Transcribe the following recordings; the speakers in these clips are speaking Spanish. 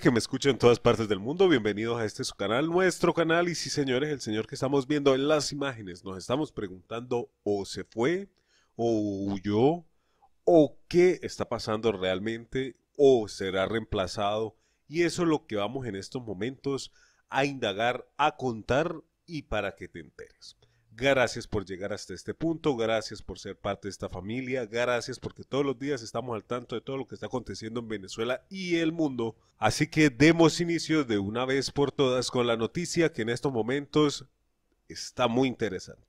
que me escucha en todas partes del mundo, bienvenidos a este su canal, nuestro canal. Y sí, señores, el señor que estamos viendo en las imágenes, nos estamos preguntando o se fue, o huyó, o qué está pasando realmente, o será reemplazado. Y eso es lo que vamos en estos momentos a indagar, a contar y para que te enteres. Gracias por llegar hasta este punto, gracias por ser parte de esta familia, gracias porque todos los días estamos al tanto de todo lo que está aconteciendo en Venezuela y el mundo. Así que demos inicio de una vez por todas con la noticia que en estos momentos está muy interesante.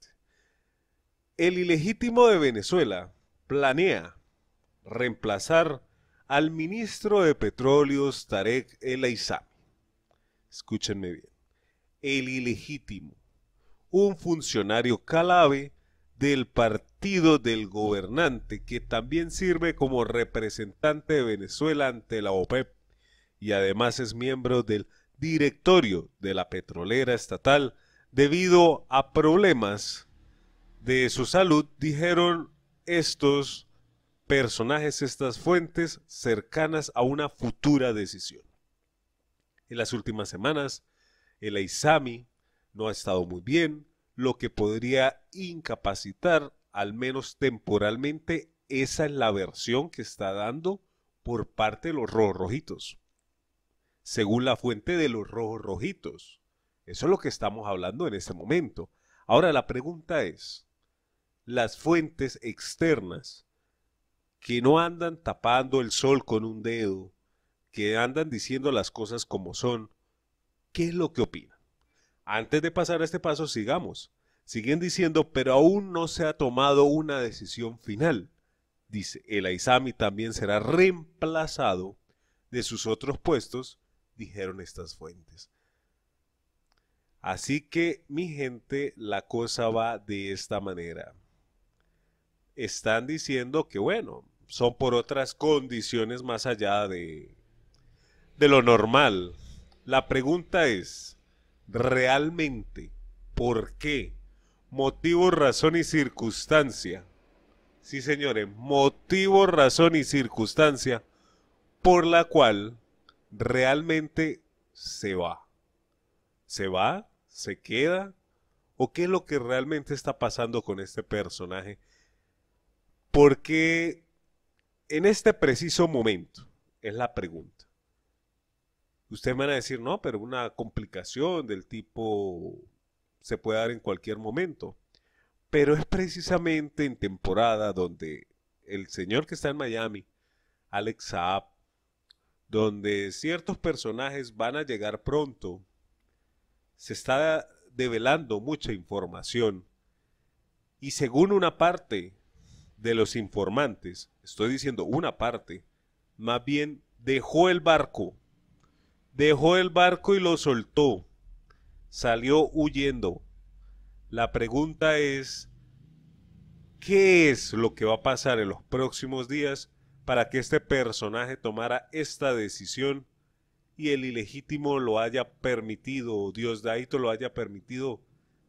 El ilegítimo de Venezuela planea reemplazar al ministro de Petróleos Tarek El Escúchenme bien. El ilegítimo un funcionario calave del partido del gobernante, que también sirve como representante de Venezuela ante la OPEP e y además es miembro del directorio de la petrolera estatal debido a problemas de su salud, dijeron estos personajes, estas fuentes cercanas a una futura decisión. En las últimas semanas, el Aizami no ha estado muy bien, lo que podría incapacitar, al menos temporalmente, esa es la versión que está dando por parte de los rojos rojitos. Según la fuente de los rojos rojitos. Eso es lo que estamos hablando en este momento. Ahora la pregunta es, las fuentes externas que no andan tapando el sol con un dedo, que andan diciendo las cosas como son, ¿qué es lo que opinan? Antes de pasar a este paso, sigamos. Siguen diciendo, pero aún no se ha tomado una decisión final. Dice, el Aizami también será reemplazado de sus otros puestos, dijeron estas fuentes. Así que, mi gente, la cosa va de esta manera. Están diciendo que, bueno, son por otras condiciones más allá de, de lo normal. La pregunta es, realmente por qué, motivo, razón y circunstancia. Sí, señores, motivo, razón y circunstancia por la cual realmente se va. ¿Se va? ¿Se queda? ¿O qué es lo que realmente está pasando con este personaje? Porque en este preciso momento es la pregunta. Ustedes van a decir, no, pero una complicación del tipo se puede dar en cualquier momento. Pero es precisamente en temporada donde el señor que está en Miami, Alex Saab, donde ciertos personajes van a llegar pronto, se está develando mucha información. Y según una parte de los informantes, estoy diciendo una parte, más bien dejó el barco Dejó el barco y lo soltó. Salió huyendo. La pregunta es, ¿qué es lo que va a pasar en los próximos días para que este personaje tomara esta decisión y el ilegítimo lo haya permitido, o Dios de Aito lo haya permitido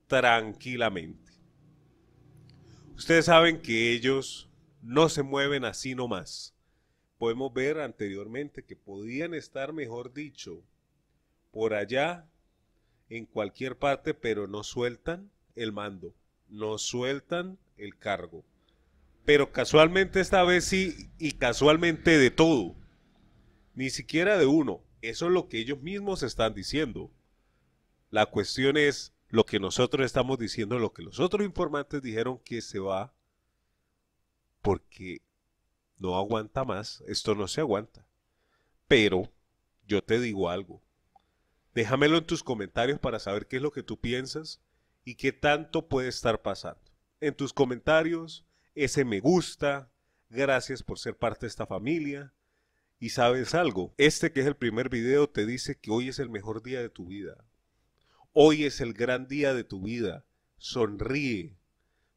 tranquilamente? Ustedes saben que ellos no se mueven así nomás podemos ver anteriormente que podían estar, mejor dicho, por allá, en cualquier parte, pero no sueltan el mando, no sueltan el cargo. Pero casualmente esta vez sí, y casualmente de todo, ni siquiera de uno. Eso es lo que ellos mismos están diciendo. La cuestión es lo que nosotros estamos diciendo, lo que los otros informantes dijeron que se va, porque no aguanta más, esto no se aguanta. Pero yo te digo algo, déjamelo en tus comentarios para saber qué es lo que tú piensas y qué tanto puede estar pasando. En tus comentarios, ese me gusta, gracias por ser parte de esta familia. Y sabes algo, este que es el primer video te dice que hoy es el mejor día de tu vida. Hoy es el gran día de tu vida. Sonríe,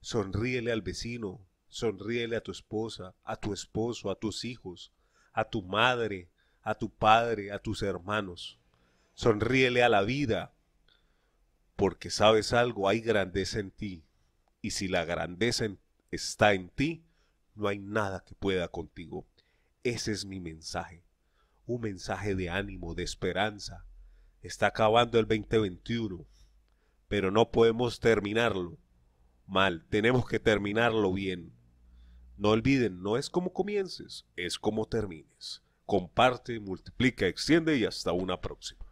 sonríele al vecino, Sonríele a tu esposa, a tu esposo, a tus hijos, a tu madre, a tu padre, a tus hermanos. Sonríele a la vida, porque sabes algo, hay grandeza en ti. Y si la grandeza está en ti, no hay nada que pueda contigo. Ese es mi mensaje. Un mensaje de ánimo, de esperanza. Está acabando el 2021, pero no podemos terminarlo mal. Tenemos que terminarlo bien. No olviden, no es como comiences, es como termines. Comparte, multiplica, extiende y hasta una próxima.